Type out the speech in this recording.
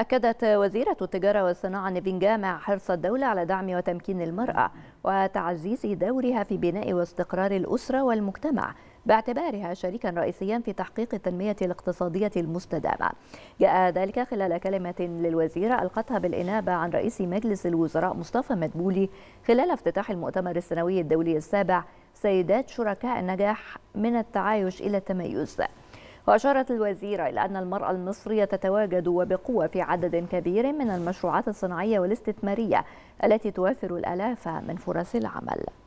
أكدت وزيرة التجارة والصناعة نيفين جامع حرص الدولة على دعم وتمكين المرأة وتعزيز دورها في بناء واستقرار الأسرة والمجتمع باعتبارها شريكا رئيسيا في تحقيق التنمية الاقتصادية المستدامة جاء ذلك خلال كلمة للوزيرة ألقتها بالإنابة عن رئيس مجلس الوزراء مصطفى مدبولي خلال افتتاح المؤتمر السنوي الدولي السابع سيدات شركاء النجاح من التعايش إلى التميز وأشارت الوزيرة إلى أن المرأة المصرية تتواجد وبقوة في عدد كبير من المشروعات الصناعية والاستثمارية التي توفر الآلاف من فرص العمل